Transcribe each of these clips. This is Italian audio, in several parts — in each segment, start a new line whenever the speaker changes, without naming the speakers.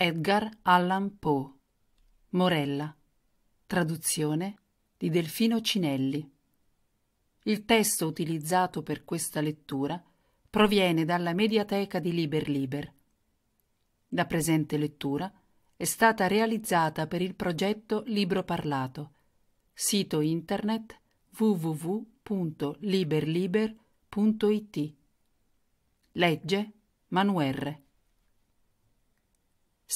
Edgar Allan Poe. Morella. Traduzione di Delfino Cinelli. Il testo utilizzato per questa lettura proviene dalla mediateca di Liber Liber. La presente lettura è stata realizzata per il progetto Libro Parlato. Sito internet www.liberliber.it. Legge Manuerre.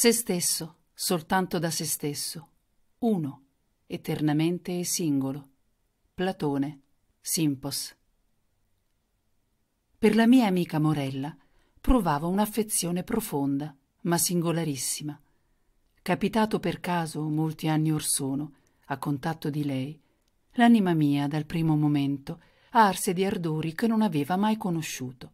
Se stesso, soltanto da se stesso, uno, eternamente e singolo. Platone, Simpos. Per la mia amica Morella provavo un'affezione profonda, ma singolarissima. Capitato per caso molti anni or sono, a contatto di lei, l'anima mia dal primo momento arse di ardori che non aveva mai conosciuto.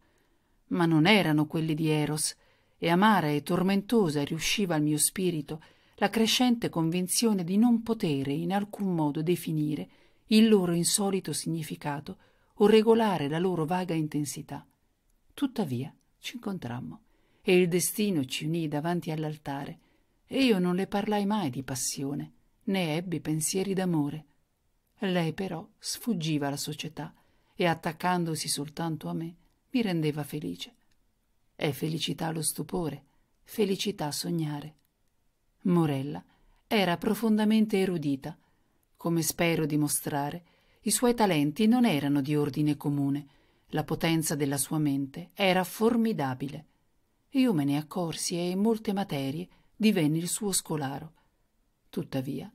Ma non erano quelli di Eros, e amara e tormentosa riusciva al mio spirito la crescente convinzione di non potere in alcun modo definire il loro insolito significato o regolare la loro vaga intensità. Tuttavia ci incontrammo e il destino ci unì davanti all'altare e io non le parlai mai di passione né ebbi pensieri d'amore. Lei però sfuggiva alla società e attaccandosi soltanto a me mi rendeva felice. È felicità lo stupore, felicità sognare. Morella era profondamente erudita. Come spero dimostrare, i suoi talenti non erano di ordine comune. La potenza della sua mente era formidabile. Io me ne accorsi e in molte materie divenni il suo scolaro. Tuttavia,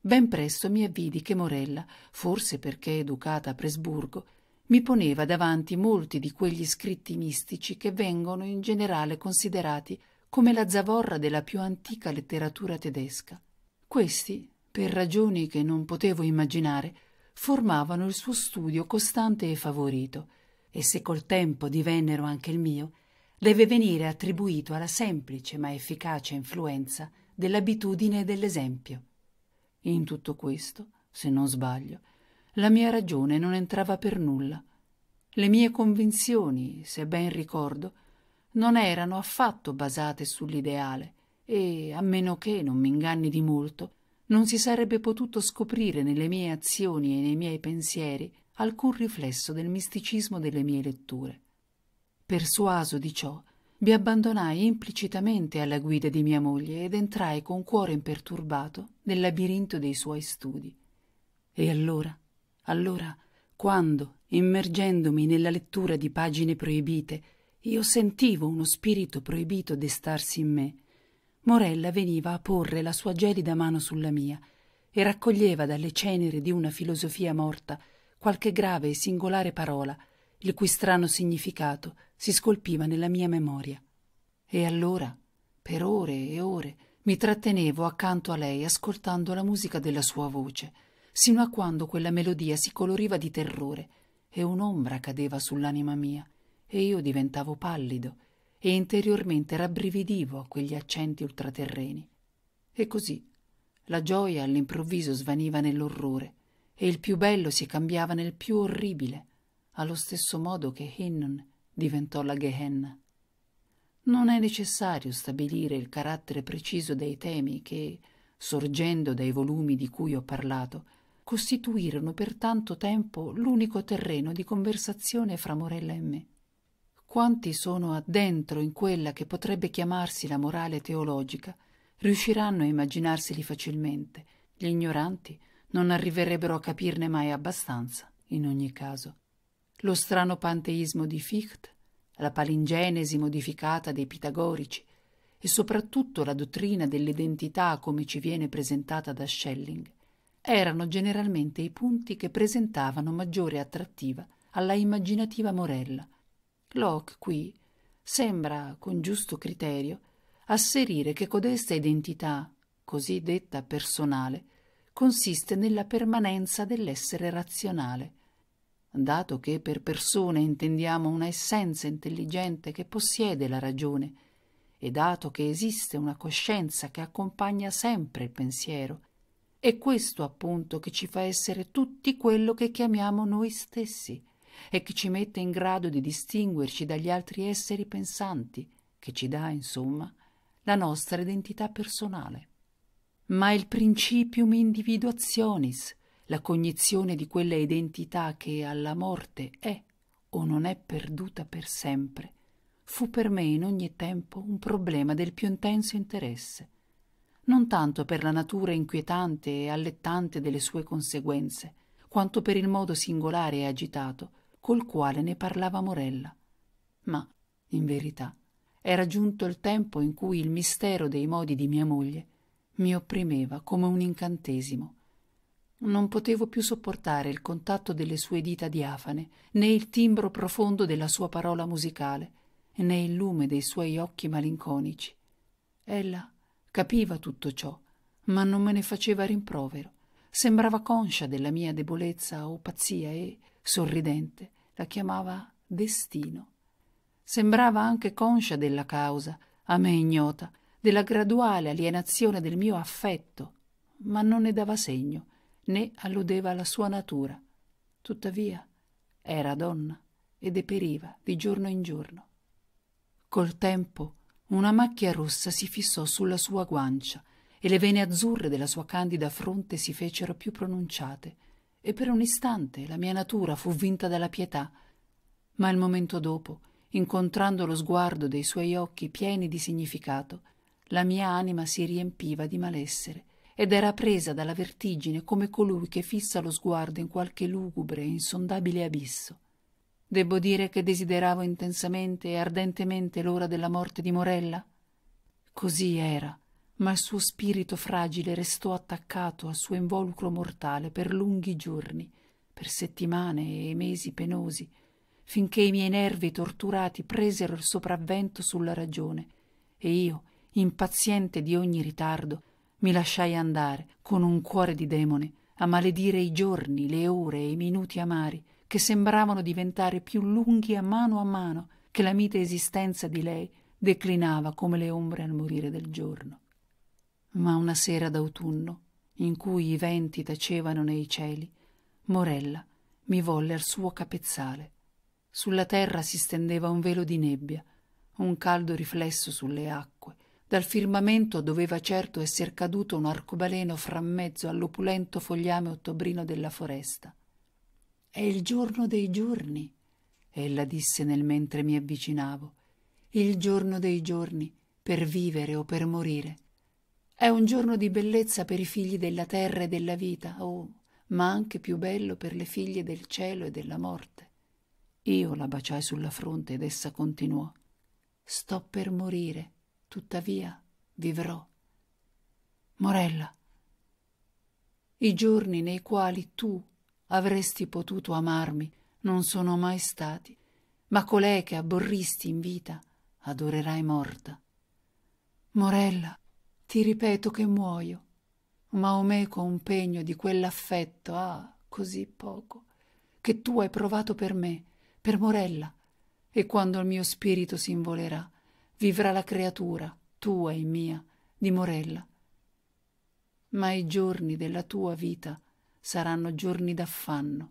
ben presto mi avvidi che Morella, forse perché educata a Presburgo, mi poneva davanti molti di quegli scritti mistici che vengono in generale considerati come la zavorra della più antica letteratura tedesca. Questi, per ragioni che non potevo immaginare, formavano il suo studio costante e favorito, e se col tempo divennero anche il mio, deve venire attribuito alla semplice ma efficace influenza dell'abitudine e dell'esempio. In tutto questo, se non sbaglio, la mia ragione non entrava per nulla. Le mie convinzioni, se ben ricordo, non erano affatto basate sull'ideale e, a meno che non mi inganni di molto, non si sarebbe potuto scoprire nelle mie azioni e nei miei pensieri alcun riflesso del misticismo delle mie letture. Persuaso di ciò, mi abbandonai implicitamente alla guida di mia moglie ed entrai con cuore imperturbato nel labirinto dei suoi studi. E allora allora, quando, immergendomi nella lettura di pagine proibite, io sentivo uno spirito proibito destarsi in me, Morella veniva a porre la sua gelida mano sulla mia e raccoglieva dalle cenere di una filosofia morta qualche grave e singolare parola, il cui strano significato si scolpiva nella mia memoria. E allora, per ore e ore, mi trattenevo accanto a lei ascoltando la musica della sua voce, sino a quando quella melodia si coloriva di terrore e un'ombra cadeva sull'anima mia e io diventavo pallido e interiormente rabbrividivo a quegli accenti ultraterreni. E così la gioia all'improvviso svaniva nell'orrore e il più bello si cambiava nel più orribile, allo stesso modo che Hinnon diventò la Gehenna. Non è necessario stabilire il carattere preciso dei temi che, sorgendo dai volumi di cui ho parlato, costituirono per tanto tempo l'unico terreno di conversazione fra Morella e me. Quanti sono addentro in quella che potrebbe chiamarsi la morale teologica riusciranno a immaginarseli facilmente, gli ignoranti non arriverebbero a capirne mai abbastanza, in ogni caso. Lo strano panteismo di Fichte, la palingenesi modificata dei pitagorici e soprattutto la dottrina dell'identità come ci viene presentata da Schelling erano generalmente i punti che presentavano maggiore attrattiva alla immaginativa Morella. Locke qui sembra, con giusto criterio, asserire che codesta identità, così detta personale, consiste nella permanenza dell'essere razionale. Dato che per persone intendiamo una essenza intelligente che possiede la ragione, e dato che esiste una coscienza che accompagna sempre il pensiero, è questo appunto che ci fa essere tutti quello che chiamiamo noi stessi e che ci mette in grado di distinguerci dagli altri esseri pensanti, che ci dà, insomma, la nostra identità personale. Ma il principium individuationis, la cognizione di quella identità che alla morte è o non è perduta per sempre, fu per me in ogni tempo un problema del più intenso interesse non tanto per la natura inquietante e allettante delle sue conseguenze, quanto per il modo singolare e agitato col quale ne parlava Morella. Ma, in verità, era giunto il tempo in cui il mistero dei modi di mia moglie mi opprimeva come un incantesimo. Non potevo più sopportare il contatto delle sue dita diafane, né il timbro profondo della sua parola musicale, né il lume dei suoi occhi malinconici. Ella Capiva tutto ciò, ma non me ne faceva rimprovero. Sembrava conscia della mia debolezza o pazzia e, sorridente, la chiamava destino. Sembrava anche conscia della causa, a me ignota, della graduale alienazione del mio affetto, ma non ne dava segno, né alludeva alla sua natura. Tuttavia, era donna e deperiva di giorno in giorno. Col tempo una macchia rossa si fissò sulla sua guancia e le vene azzurre della sua candida fronte si fecero più pronunciate, e per un istante la mia natura fu vinta dalla pietà, ma il momento dopo, incontrando lo sguardo dei suoi occhi pieni di significato, la mia anima si riempiva di malessere ed era presa dalla vertigine come colui che fissa lo sguardo in qualche lugubre e insondabile abisso. Debbo dire che desideravo intensamente e ardentemente l'ora della morte di Morella. Così era, ma il suo spirito fragile restò attaccato al suo involucro mortale per lunghi giorni, per settimane e mesi penosi, finché i miei nervi torturati presero il sopravvento sulla ragione e io, impaziente di ogni ritardo, mi lasciai andare con un cuore di demone a maledire i giorni, le ore e i minuti amari che sembravano diventare più lunghi a mano a mano che la mite esistenza di lei declinava come le ombre al morire del giorno. Ma una sera d'autunno, in cui i venti tacevano nei cieli, Morella mi volle al suo capezzale. Sulla terra si stendeva un velo di nebbia, un caldo riflesso sulle acque. Dal firmamento doveva certo esser caduto un arcobaleno fra mezzo all'opulento fogliame ottobrino della foresta. È il giorno dei giorni, ella disse nel mentre mi avvicinavo. Il giorno dei giorni, per vivere o per morire. È un giorno di bellezza per i figli della terra e della vita, oh, ma anche più bello per le figlie del cielo e della morte. Io la baciai sulla fronte ed essa continuò. Sto per morire, tuttavia vivrò. Morella, i giorni nei quali tu avresti potuto amarmi, non sono mai stati, ma colei che abborristi in vita adorerai morta. Morella, ti ripeto che muoio, ma omeco un pegno di quell'affetto, ah, così poco, che tu hai provato per me, per Morella, e quando il mio spirito si involerà, vivrà la creatura, tua e mia, di Morella. Ma i giorni della tua vita saranno giorni d'affanno,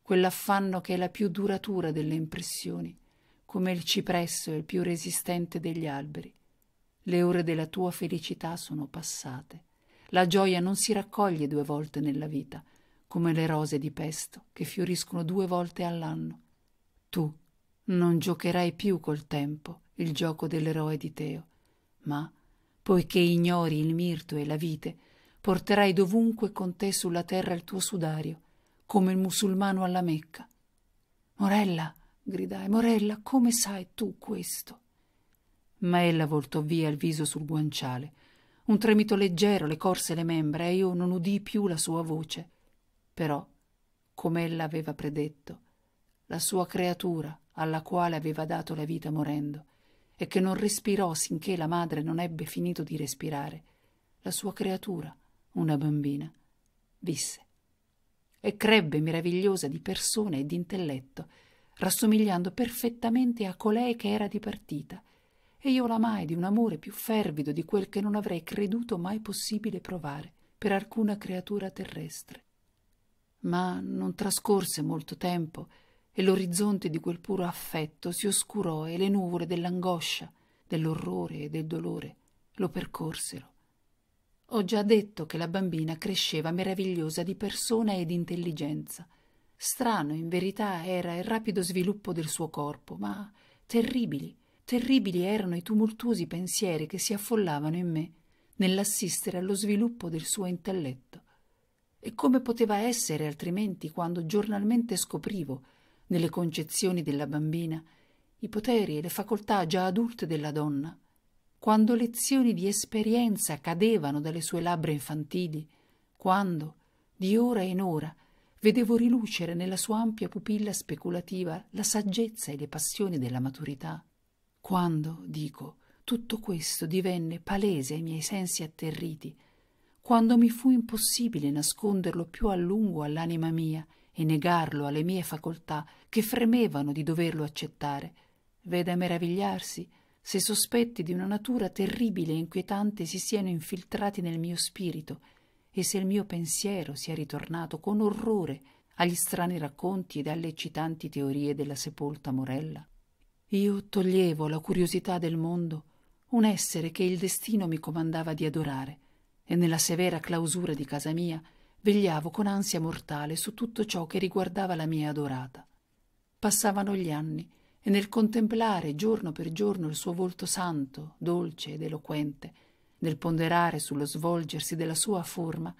quell'affanno che è la più duratura delle impressioni, come il cipresso è il più resistente degli alberi. Le ore della tua felicità sono passate. La gioia non si raccoglie due volte nella vita, come le rose di pesto che fioriscono due volte all'anno. Tu non giocherai più col tempo il gioco dell'eroe di Teo, ma, poiché ignori il mirto e la vite, porterai dovunque con te sulla terra il tuo sudario, come il musulmano alla Mecca. Morella, gridai, Morella, come sai tu questo? Ma ella voltò via il viso sul guanciale. Un tremito leggero le corse le membra e io non udii più la sua voce. Però, come ella aveva predetto, la sua creatura, alla quale aveva dato la vita morendo, e che non respirò sinché la madre non ebbe finito di respirare, la sua creatura, una bambina, visse e crebbe meravigliosa di persona e di intelletto, rassomigliando perfettamente a colei che era di partita, e io l'amai di un amore più fervido di quel che non avrei creduto mai possibile provare per alcuna creatura terrestre. Ma non trascorse molto tempo e l'orizzonte di quel puro affetto si oscurò e le nuvole dell'angoscia, dell'orrore e del dolore lo percorsero ho già detto che la bambina cresceva meravigliosa di persona e di intelligenza. Strano, in verità, era il rapido sviluppo del suo corpo, ma terribili, terribili erano i tumultuosi pensieri che si affollavano in me nell'assistere allo sviluppo del suo intelletto. E come poteva essere altrimenti quando giornalmente scoprivo, nelle concezioni della bambina, i poteri e le facoltà già adulte della donna? quando lezioni di esperienza cadevano dalle sue labbra infantili, quando, di ora in ora, vedevo rilucere nella sua ampia pupilla speculativa la saggezza e le passioni della maturità, quando, dico, tutto questo divenne palese ai miei sensi atterriti, quando mi fu impossibile nasconderlo più a lungo all'anima mia e negarlo alle mie facoltà che fremevano di doverlo accettare, veda meravigliarsi se sospetti di una natura terribile e inquietante si siano infiltrati nel mio spirito e se il mio pensiero sia ritornato con orrore agli strani racconti ed alle eccitanti teorie della sepolta Morella. Io toglievo alla curiosità del mondo un essere che il destino mi comandava di adorare e nella severa clausura di casa mia vegliavo con ansia mortale su tutto ciò che riguardava la mia adorata. Passavano gli anni e nel contemplare giorno per giorno il suo volto santo, dolce ed eloquente, nel ponderare sullo svolgersi della sua forma,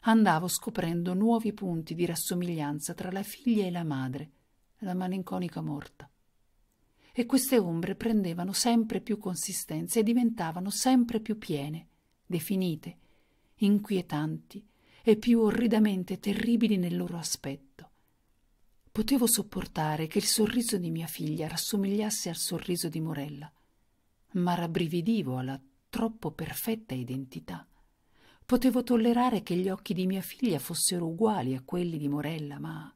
andavo scoprendo nuovi punti di rassomiglianza tra la figlia e la madre, la malinconica morta. E queste ombre prendevano sempre più consistenza e diventavano sempre più piene, definite, inquietanti e più orridamente terribili nel loro aspetto. Potevo sopportare che il sorriso di mia figlia rassomigliasse al sorriso di Morella, ma rabbrividivo alla troppo perfetta identità. Potevo tollerare che gli occhi di mia figlia fossero uguali a quelli di Morella, ma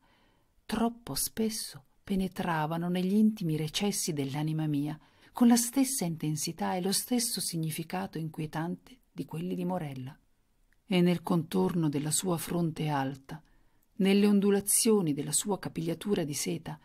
troppo spesso penetravano negli intimi recessi dell'anima mia con la stessa intensità e lo stesso significato inquietante di quelli di Morella. E nel contorno della sua fronte alta, nelle ondulazioni della sua capigliatura di seta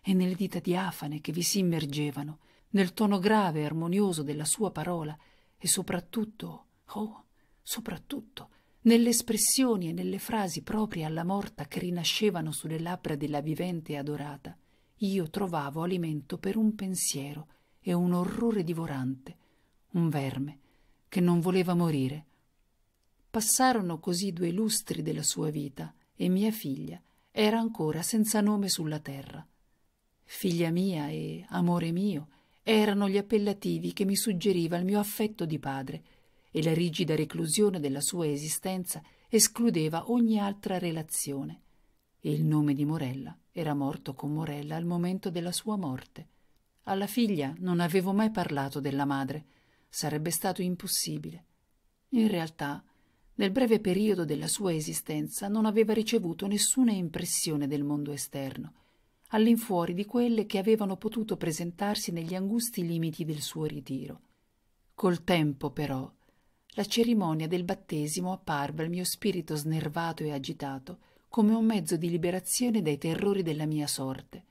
e nelle dita diafane che vi si immergevano, nel tono grave e armonioso della sua parola e soprattutto, oh, soprattutto, nelle espressioni e nelle frasi proprie alla morta che rinascevano sulle labbra della vivente adorata, io trovavo alimento per un pensiero e un orrore divorante, un verme che non voleva morire. Passarono così due lustri della sua vita, e mia figlia era ancora senza nome sulla terra. Figlia mia e amore mio erano gli appellativi che mi suggeriva il mio affetto di padre, e la rigida reclusione della sua esistenza escludeva ogni altra relazione. E il nome di Morella era morto con Morella al momento della sua morte. Alla figlia non avevo mai parlato della madre, sarebbe stato impossibile. In realtà nel breve periodo della sua esistenza non aveva ricevuto nessuna impressione del mondo esterno, all'infuori di quelle che avevano potuto presentarsi negli angusti limiti del suo ritiro. Col tempo, però, la cerimonia del battesimo apparve al mio spirito snervato e agitato come un mezzo di liberazione dai terrori della mia sorte.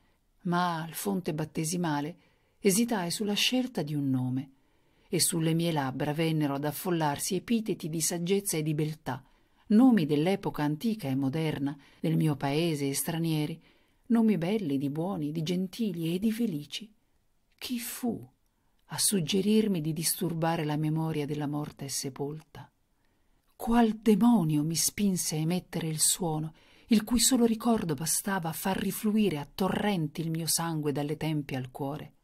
Ma al fonte battesimale esitai sulla scelta di un nome e sulle mie labbra vennero ad affollarsi epiteti di saggezza e di beltà, nomi dell'epoca antica e moderna, del mio paese e stranieri, nomi belli di buoni, di gentili e di felici. Chi fu a suggerirmi di disturbare la memoria della morta e sepolta? Qual demonio mi spinse a emettere il suono, il cui solo ricordo bastava a far rifluire a torrenti il mio sangue dalle tempie al cuore?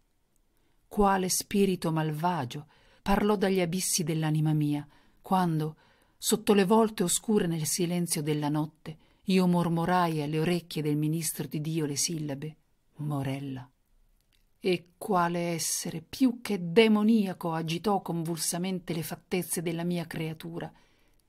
quale spirito malvagio parlò dagli abissi dell'anima mia quando sotto le volte oscure nel silenzio della notte io mormorai alle orecchie del ministro di dio le sillabe morella e quale essere più che demoniaco agitò convulsamente le fattezze della mia creatura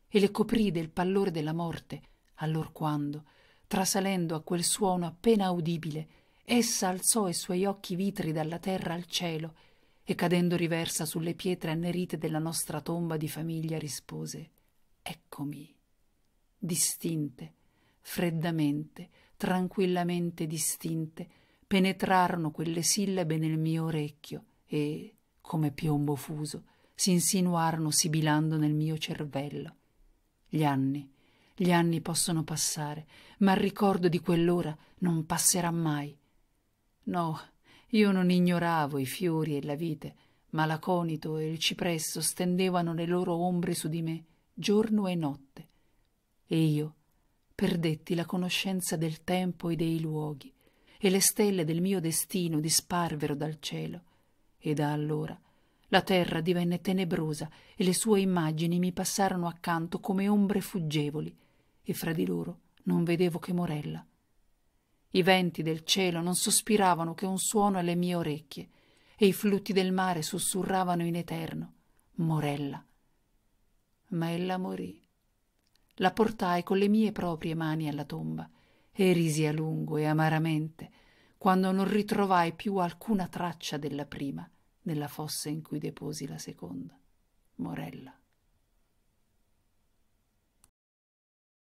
e le coprì del pallore della morte allorquando trasalendo a quel suono appena udibile essa alzò i suoi occhi vitri dalla terra al cielo e cadendo riversa sulle pietre annerite della nostra tomba di famiglia rispose Eccomi. Distinte, freddamente, tranquillamente distinte, penetrarono quelle sillabe nel mio orecchio e, come piombo fuso, si insinuarono sibilando nel mio cervello. Gli anni, gli anni possono passare, ma il ricordo di quell'ora non passerà mai. No, io non ignoravo i fiori e la vite, ma l'aconito e il cipresso stendevano le loro ombre su di me giorno e notte. E io perdetti la conoscenza del tempo e dei luoghi, e le stelle del mio destino disparvero dal cielo. E da allora la terra divenne tenebrosa e le sue immagini mi passarono accanto come ombre fuggevoli, e fra di loro non vedevo che Morella, i venti del cielo non sospiravano che un suono alle mie orecchie e i flutti del mare sussurravano in eterno Morella. Ma ella morì. La portai con le mie proprie mani alla tomba e risi a lungo e amaramente quando non ritrovai più alcuna traccia della prima nella fossa in cui deposi la seconda. Morella.